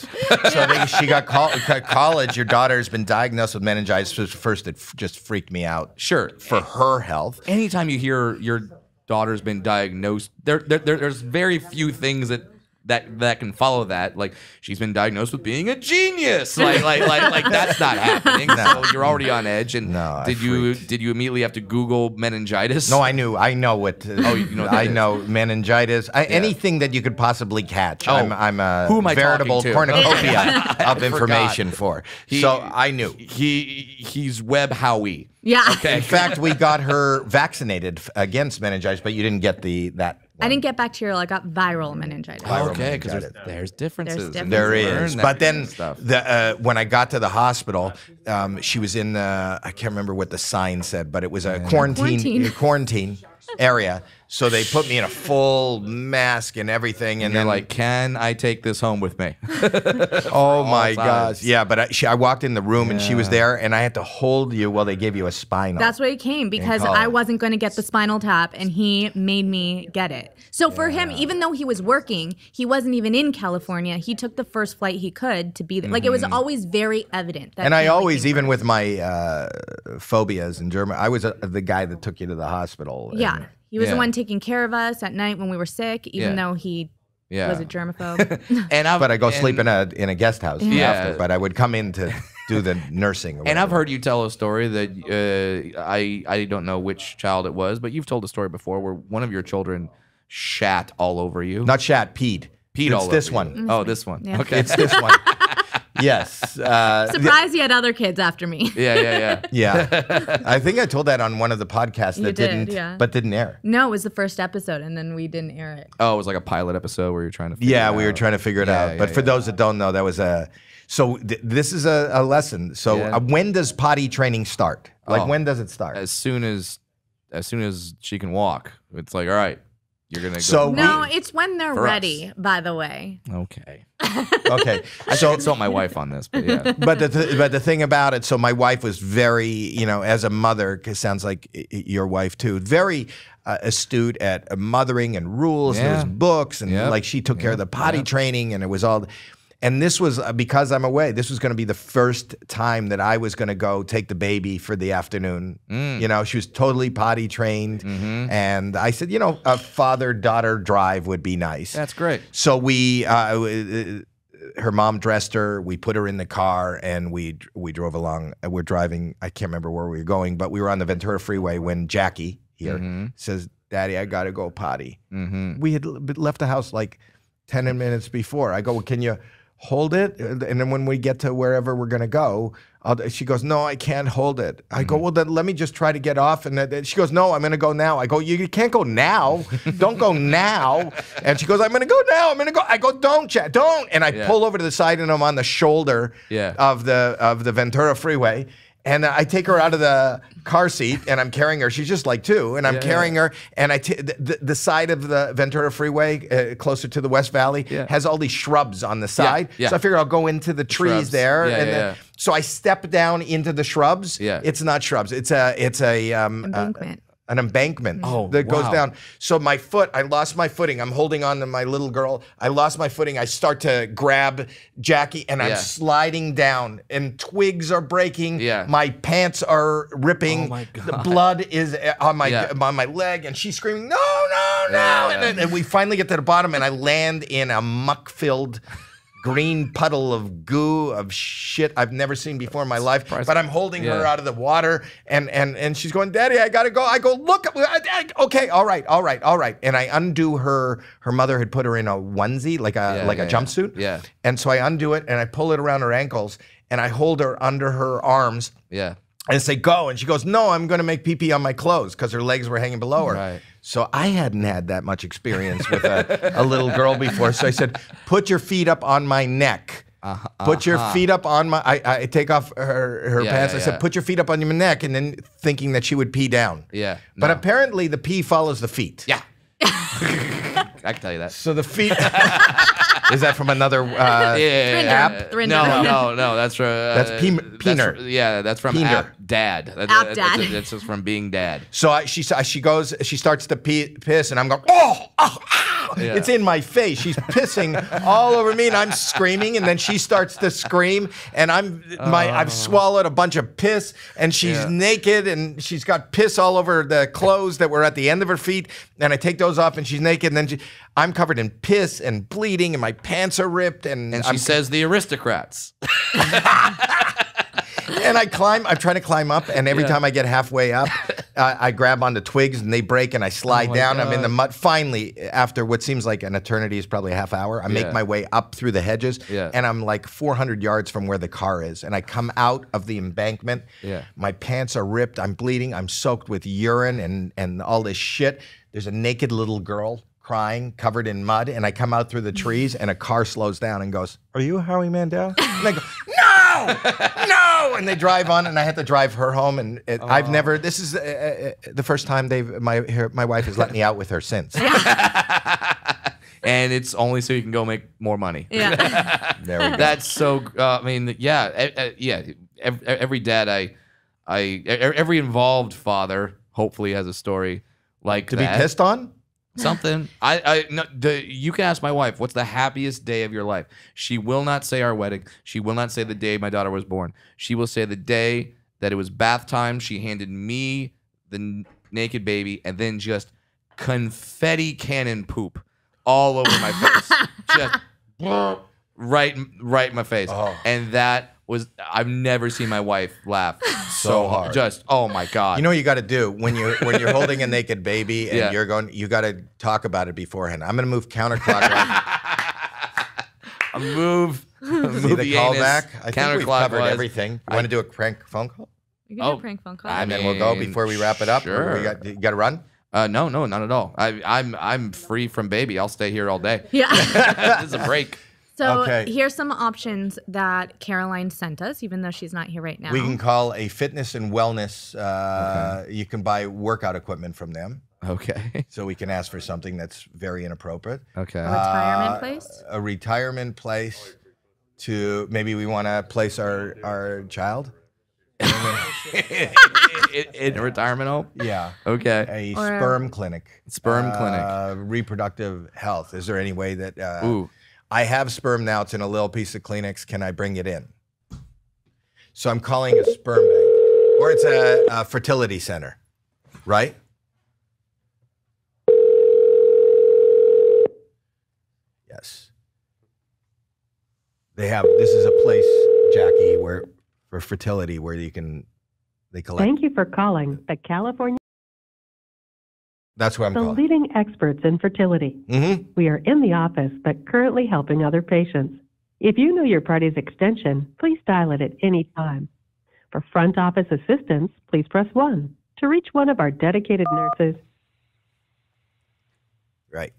So I think she got called college. Your daughter's been diagnosed with meningitis. First, it just freaked me out. Sure, for her health. Anytime you hear your daughter's been diagnosed, there, there there's very few things that that that can follow that. Like she's been diagnosed with being a genius. Like like like like that's not happening. No. So you're already on edge. And no, did you did you immediately have to Google meningitis? No, I knew. I know what. To, uh, oh, you know. What I is. know meningitis. I, yeah. Anything that you could possibly catch. Oh, I'm, I'm a who am I veritable cornucopia of information for. He, so I knew he he's Web Howie. Yeah. Okay. In fact, we got her vaccinated against meningitis, but you didn't get the that I didn't get bacterial. I got viral meningitis. okay, because there's, there's, differences. There's there is. But then the, uh, when I got to the hospital, um, she was in the, I can't remember what the sign said, but it was a yeah. quarantine, quarantine. quarantine area. So they put me in a full mask and everything, and, and they're like, "Can I take this home with me?" oh my gosh! Yeah, but I, she, I, walked in the room yeah. and she was there, and I had to hold you while they gave you a spinal. That's why he came because I wasn't going to get the spinal tap, and he made me get it. So yeah. for him, even though he was working, he wasn't even in California. He took the first flight he could to be there. Mm -hmm. Like it was mm-hmm. always very evident. and I always, even first. with my uh, phobias in German, I was uh, the guy that took you to the hospital. Yeah. And, he was yeah. the one taking care of us at night when we were sick, even yeah. though he yeah. was a germaphobe. and i but I go sleep in a in a guest house. Yeah. After, but I would come in to do the nursing. and I've heard you tell a story that uh, I I don't know which child it was, but you've told a story before where one of your children shat all over you. Not shat, peed. Peed it's all this over one. You. Mm-hmm. Oh, this one. Yeah. Okay, it's this one. yes. Uh, Surprised you had other kids after me. yeah, yeah, yeah. Yeah. I think I told that on one of the podcasts that did, not yeah. but didn't air. No, it was the first episode, and then we didn't air it. Oh, it was like a pilot episode where you're trying to. yeah, we out. were trying to figure it yeah, out. Yeah, but for those that don't know, that was a. So th this is a, a lesson. So uh, when does potty training start? Like oh, when does it start? As soon as, as soon as she can walk. It's like all right you're gonna go. So no, we, it's when they're ready. Us. By the way. Okay. okay. I so consult my wife on this, but yeah. But the th but the thing about it, so my wife was very, you know, as a mother, because sounds like your wife too, very uh, astute at mothering and rules. Yeah. And there was books and yep. like she took yep. care of the potty yep. training, and it was all. And this was uh, because I'm away. This was going to be the first time that I was going to go take the baby for the afternoon. Mm. You know, she was totally potty trained, mm -hmm. and I said, you know, a father daughter drive would be nice. That's great. So we, uh, uh, uh, her mom dressed her. We put her in the car, and we we drove along. We're driving. I can't remember where we were going, but we were on the Ventura Freeway when Jackie here mm -hmm. says, "Daddy, I got to go potty." -hmm. We had left the house like. 10 minutes before. I go, well, can you hold it. And then when we get to wherever we're going to go, I'll, she goes, no, I can't hold it. I go, mm. well, then let me just try to get off. And then she goes, no, I'm going to go now. I go, you, you can't go now. don't go now. And she goes, I'm going to go now. I'm going to go. I go, don't, Chad, don't. And I yeah. pull over to the side and I'm on the shoulder yeah. of the of the Ventura Freeway. And I take her out of the car seat, and I'm carrying her. She's just like two, and I'm yeah, carrying yeah. her. And I the, the side of the Ventura Freeway, uh, closer to the West Valley, yeah. has all these shrubs on the side. So I figure I'll go into the trees shrubs. there. Yeah, and then, So I step down into the shrubs. Yeah. It's not shrubs. It's a it's a um, embankment an embankment oh, that goes down. So my foot, I lost my footing. I'm holding on to my little girl. I lost my footing. I start to grab Jackie and I'm sliding down and twigs are breaking. Yeah. My pants are ripping. Oh the blood is on my yeah. on my leg and she's screaming, no, no, no. And, then, and we finally get to the bottom and I land in a muck-filled green puddle of goo of shit I've never seen before in my life. But I'm holding yeah. her out of the water, and and and she's going, "Daddy, I gotta go." I go, "Look, I, I, okay, all right, all right, all right." And I undo her. Her mother had put her in a onesie, like a yeah, like yeah, a jumpsuit. Yeah. And so I undo it and I pull it around her ankles and I hold her under her arms. Yeah. And say, "Go," and she goes, "No, I'm gonna make pee pee on my clothes because her legs were hanging below her." Right. So I hadn't had that much experience with a, a little girl before. So I said, put your feet up on my neck. Uh -huh. Put your uh-huh. feet up on my. I, I take off her her yeah, pants. Yeah, I said, "Put your feet up on your neck," and then thinking that she would pee down. Yeah. But apparently, the pee follows the feet. Yeah. I can tell you that. So the feet. is that from another uh, yeah, app? No, no, no. That's from. Uh, that's Peener. yeah, that's from Peener. app dad. App that, dad. That's, that's, just from being dad. So I, she she goes, she starts to pee, piss, and I'm going, oh, oh ah! yeah. it's in my face. She's pissing all over me, and I'm screaming, and then she starts to scream, and I'm my oh. I've swallowed a bunch of piss, and she's yeah. naked, and she's got piss all over the clothes that were at the end of her feet, and I take those off, and she's naked, and then she, I'm covered in piss and bleeding, and my pants are ripped, and and she I'm, says the aristocrats. and I climb. I'm trying to climb up, and every yeah. time I get halfway up, I grab onto twigs and they break, and I slide oh down. God. I'm in the mud. Finally, after what seems like an eternity is probably a half hour, I yeah. make my way up through the hedges, yeah. and I'm like 400 yards from where the car is, and I come out of the embankment. Yeah. My pants are ripped. I'm bleeding. I'm soaked with urine and and all this shit. There's a naked little girl crying, covered in mud, and I come out through the trees, and a car slows down and goes, "Are you Howie Mandel?" And I go, "No." no, no. And they drive on, and I have to drive her home. And it, oh. I've never, this is uh, uh, the first time they've, my, her, my wife has let me out with her since. and it's only so you can go make more money. Yeah. there we go. That's so, uh, I mean, yeah, yeah. Every, every dad I, I, every involved father hopefully has a story like to that. be pissed on something. I, I no, the, you can ask my wife, what's the happiest day of your life? She will not say our wedding. She will not say the day my daughter was born. She will say the day that it was bath time. She handed me the naked baby and then just confetti cannon poop all over my face. just right right in my face. Oh. And that was I've never seen my wife laugh so hard. Just oh my god. You know what you got to do when you're when you're holding a naked baby and yeah. you're going. You got to talk about it beforehand. I'm gonna move counterclockwise. a move. A See the, callback. I think we covered everything. You want to do a prank phone call? You can oh, do a oh, prank phone call. I and mean, then we'll go before we wrap it up. Sure. We got, you got to run. Uh, no, no, not at all. I, I'm, I'm free from baby. I'll stay here all day. Yeah, this is a break. So okay. here's some options that Caroline sent us, even though she's not here right now. We can call a fitness and wellness. Uh, okay. You can buy workout equipment from them. Okay. so we can ask for something that's very inappropriate. Okay. A retirement uh, place. A retirement place. To maybe we want to place our our child. in, a retirement home? Yeah. Okay. A or sperm a clinic. Sperm uh, clinic. Reproductive health. Is there any way that uh, Ooh. I have sperm now. It's in a little piece of Kleenex. Can I bring it in? So I'm calling a sperm bank, or it's a, a fertility center, right? Yes. They have. This is a place, Jackie, where for fertility, where you can they collect. Thank you for calling the California. That's who I'm the calling. leading experts in fertility. Mm-hmm. We are in the office, but currently helping other patients. If you know your party's extension, please dial it at any time. For front office assistance, please press 1 to reach one of our dedicated nurses. Right.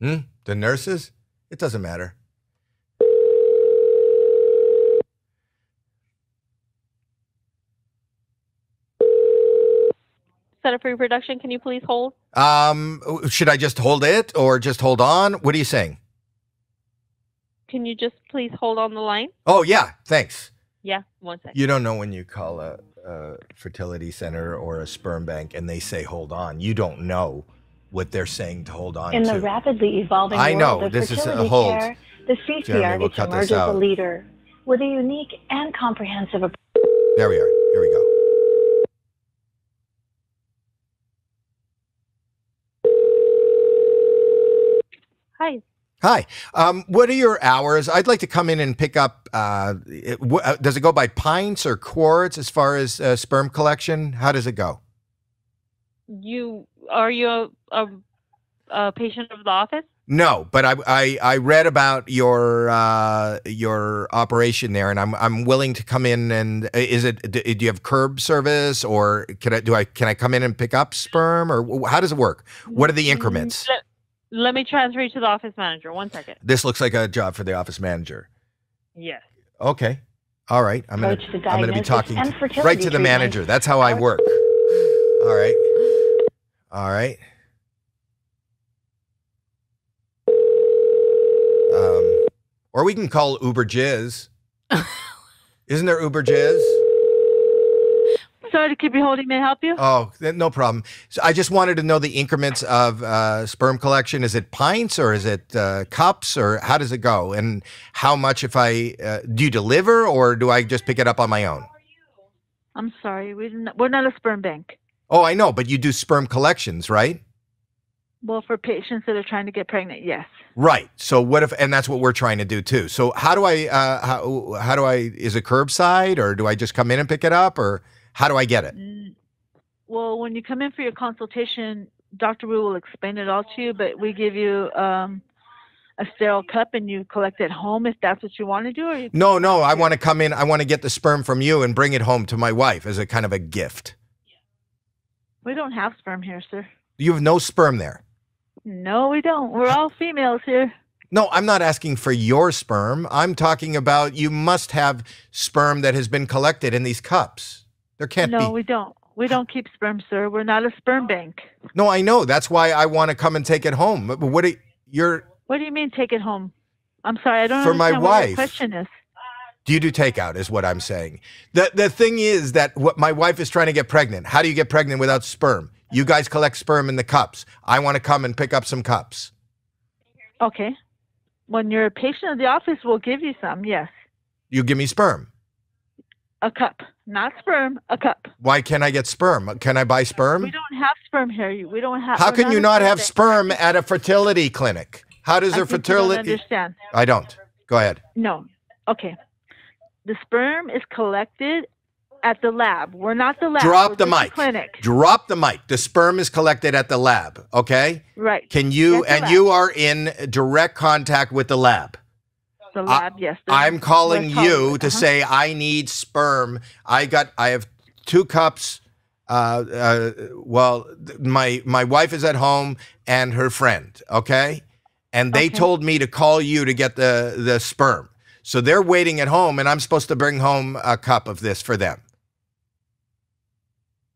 Hmm? The nurses? It doesn't matter. set up for reproduction. Can you please hold? Um, should I just hold it or just hold on? What are you saying? Can you just please hold on the line? Oh yeah, thanks. Yeah, one second. You don't know when you call a, a fertility center or a sperm bank and they say hold on. You don't know what they're saying to hold on in to. the rapidly evolving I know, world of this fertility is a hold. care, the CCR emerges a leader with a unique and comprehensive approach. There we are. Here we go. Hi. Hi. Um, what are your hours? I'd like to come in and pick up. Uh, it, uh, does it go by pints or quarts as far as uh, sperm collection? How does it go? You are you a, a, a, patient of the office? No, but I I, I read about your uh, your operation there, and I'm I'm willing to come in. And uh, is it do, do you have curb service, or can I do I can I come in and pick up sperm, or how does it work? What are the mm, increments? Let me transfer you to the office manager. One second. This looks like a job for the office manager. Yes. Okay. All right. I'm going to I'm going to be talking to, right to the manager. That's how I work. All right. All right. Um, or we can call Uber Jizz. Isn't there Uber Jizz? sorry to keep you holding. May I help you? Oh, no problem. So I just wanted to know the increments of uh, sperm collection. Is it pints or is it uh, cups or how does it go? And how much if I uh, do you deliver or do I just pick it up on my own? I'm sorry. We didn't, we're not a sperm bank. Oh, I know, but you do sperm collections, right? Well, for patients that are trying to get pregnant, yes. Right. So what if, and that's what we're trying to do too. So how do I, uh, how, how do I, is it curbside or do I just come in and pick it up or? How do I get it? Mm, well, when you come in for your consultation, Dr. Wu will explain it all to you, but we give you um, a sterile cup and you collect it home if that's what you want to do. Or no, no, I want to come in. I want to get the sperm from you and bring it home to my wife as a kind of a gift. We don't have sperm here, sir. You have no sperm there. No, we don't. We're all females here. No, I'm not asking for your sperm. I'm talking about you must have sperm that has been collected in these cups. There can't no, be. No, we don't. We don't keep sperm, sir. We're not a sperm bank. No, I know. That's why I want to come and take it home. But what do you're? What do you mean take it home? I'm sorry, I don't. For my wife. What question is. Do you do takeout? Is what I'm saying. The the thing is that what my wife is trying to get pregnant. How do you get pregnant without sperm? You guys collect sperm in the cups. I want to come and pick up some cups. Okay. When you're a patient of the office, we'll give you some. Yes. You give me sperm a cup, not sperm, a cup. Why can't I get sperm? Can I buy sperm? We don't have sperm here. We don't have. How can you not have sperm at a fertility clinic? How does a fertility? I understand. I don't. Go ahead. No. Okay. The sperm is collected at the lab. We're not the lab. Drop the mic. clinic. Drop the mic. The sperm is collected at the lab. Okay. Right. Can you and you are in direct contact with the lab the lab. I, I'm calling you to uh -huh. say I need sperm. I got. I have two cups. Uh, uh, well, my my wife is at home and her friend. Okay, and they okay. told me to call you to get the the sperm. So they're waiting at home, and I'm supposed to bring home a cup of this for them.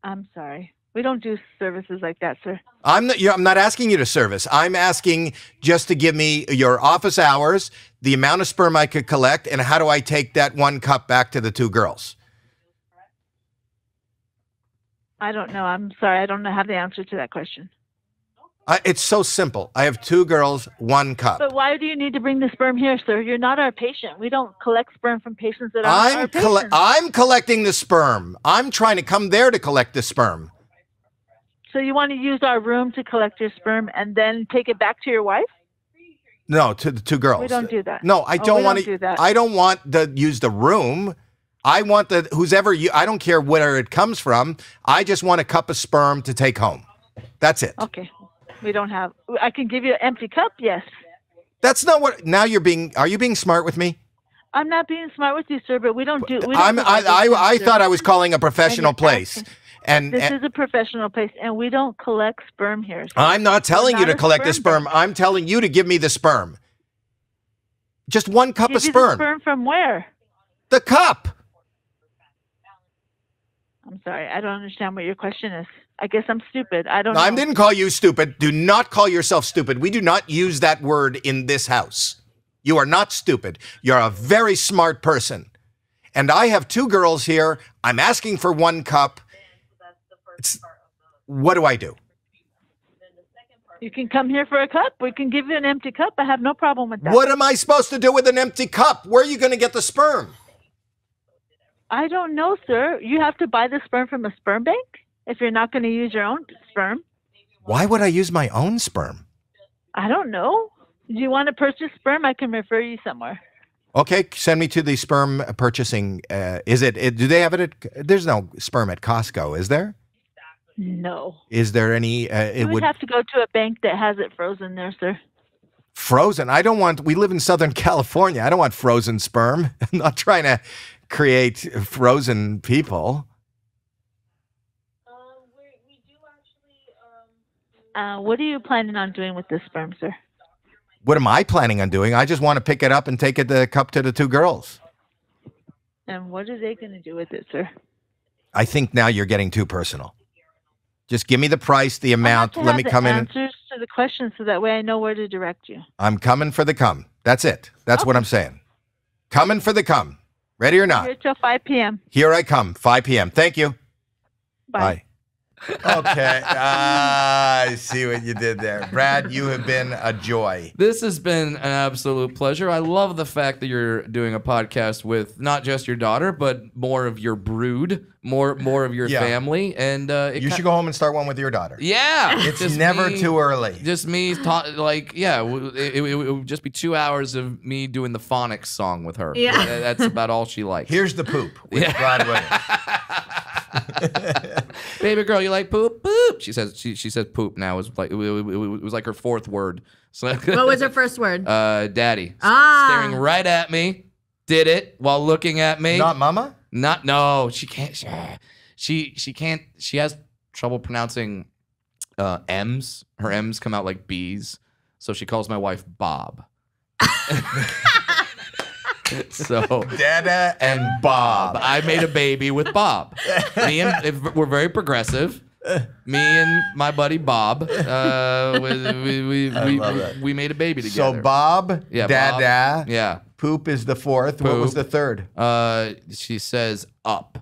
I'm sorry. We don't do services like that, sir. I'm not. I'm not asking you to service. I'm asking just to give me your office hours the amount of sperm I could collect, and how do I take that one cup back to the two girls? I don't know. I'm sorry. I don't have the answer to that question. it's so simple. I have two girls, one cup. But why do you need to bring the sperm here, sir? You're not our patient. We don't collect sperm from patients that are I'm our patients. I'm collecting the sperm. I'm trying to come there to collect the sperm. So you want to use our room to collect your sperm and then take it back to your wife? No, to the two girls. We don't do that. No, I oh, don't oh, want to do that. I don't want to use the room. I want the who's ever you. I don't care where it comes from. I just want a cup of sperm to take home. That's it. Okay. We don't have. I can give you an empty cup. Yes. That's not what. Now you're being. Are you being smart with me? I'm not being smart with you, sir. But we don't do. We don't I'm. Do I. I, I, I thought I was calling a professional place. And this and, is a professional place, and we don't collect sperm here. So I'm not telling not you to collect sperm the sperm. Bank. I'm telling you to give me the sperm. Just one cup give of sperm. sperm from where? The cup. I'm sorry, I don't understand what your question is. I guess I'm stupid. I don't. I didn't call you stupid. Do not call yourself stupid. We do not use that word in this house. You are not stupid. You're a very smart person. And I have two girls here. I'm asking for one cup. It's, what do I do? You can come here for a cup. We can give you an empty cup. I have no problem with that. What am I supposed to do with an empty cup? Where are you going to get the sperm? I don't know, sir. You have to buy the sperm from a sperm bank if you're not going to use your own sperm. Why would I use my own sperm? I don't know. Do you want to purchase sperm? I can refer you somewhere. Okay, send me to the sperm purchasing. Uh, is it, it? Do they have it? At, there's no sperm at Costco, is there? No. Is there any? Uh, it would, would have to go to a bank that has it frozen there, sir. Frozen. I don't want. We live in Southern California. I don't want frozen sperm. I'm not trying to create frozen people. Um, we do actually, um, uh, what are you planning on doing with this sperm, sir? What am I planning on doing? I just want to pick it up and take it the cup to the two girls. And what are they going to do with it, sir? I think now you're getting too personal. Just give me the price, the amount. Let me come in. Answers to the questions, so that way I know where to direct you. I'm coming for the come. That's it. That's what I'm saying. Coming for the come. Ready or not? Here till 5 p.m. Here I come. 5 p.m. Thank you. Bye. Bye okay, ah, I see what you did there. Brad, you have been a joy. This has been an absolute pleasure. I love the fact that you're doing a podcast with not just your daughter, but more of your brood, more more of your yeah. family. And uh, you should go home and start one with your daughter. Yeah, it's never me, too early. Just me, ta- like yeah, it, it, it, would just be two hours of me doing the phonics song with her. Yeah, that's about all she likes. Here's the poop with yeah. Brad Williams. Baby girl, you like poop? Poop. She says she she says poop now is like it, was like her fourth word. So what was her first word? Uh, daddy. Ah. Staring right at me. Did it while looking at me. Not mama. Not no. She can't. She she, she can't. She has trouble pronouncing uh, M's. Her M's come out like B's. So she calls my wife Bob. so Dada and Bob. I made a baby with Bob. Me and if, we're very progressive. Me and my buddy Bob, uh, we, we, we, we, we made a baby together. So Bob, Yeah, Bob. Dada, yeah. Poop is the fourth. What was the third? Uh, she says up.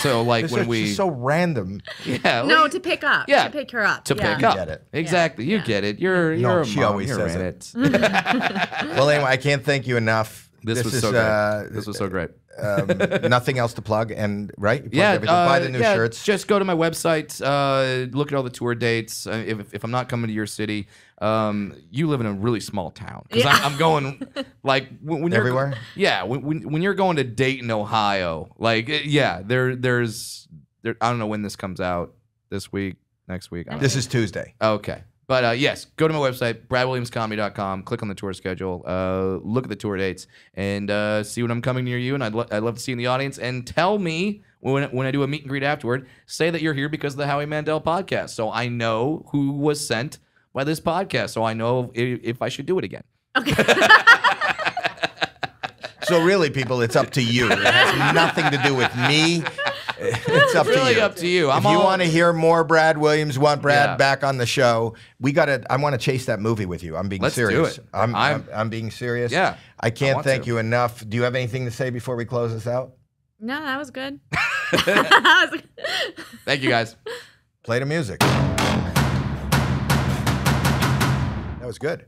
So like when we so random. yeah No, to pick up. Yeah. To pick her up. to yeah. pick up get it. exactly you get it. You're you're a she mom. always You're says in it. Mm-hmm. Well, anyway, I can't thank you enough. This, this was is, so uh, great. Uh, this was so great. um, nothing else to plug, and right? You yeah, Uh, buy the uh, new yeah, shirts. Just go to my website, uh, look at all the tour dates. Uh, if, if I'm not coming to your city, um, you live in a really small town. Because yeah. I'm, I'm, going, like, when, when everywhere? yeah, when, when, you're going to Dayton, Ohio, like, eh, yeah, there there's, there, I don't know when this comes out, this week, next week. This know. is Tuesday. Okay. But uh, yes, go to my website, bradwilliamscomedy.com, click on the tour schedule, uh, look at the tour dates, and uh, see when I'm coming near you. And I'd, lo I'd love to see you in the audience. And tell me when, when I do a meet and greet afterward, say that you're here because of the Howie Mandel podcast. So I know who was sent by this podcast. So I know if, if I should do it again. Okay. So really, people, it's up to you. It has nothing to do with me. It's up really to you. up to you. I'm if you want to hear more Brad Williams, want Brad yeah. back on the show, we got to. I want to chase that movie with you. I'm being Let's serious. Do it. I'm, I'm, I'm, I'm being serious. Yeah. I can't I thank to. you enough. Do you have anything to say before we close this out? No, that was good. thank you guys. Play the music. That was good.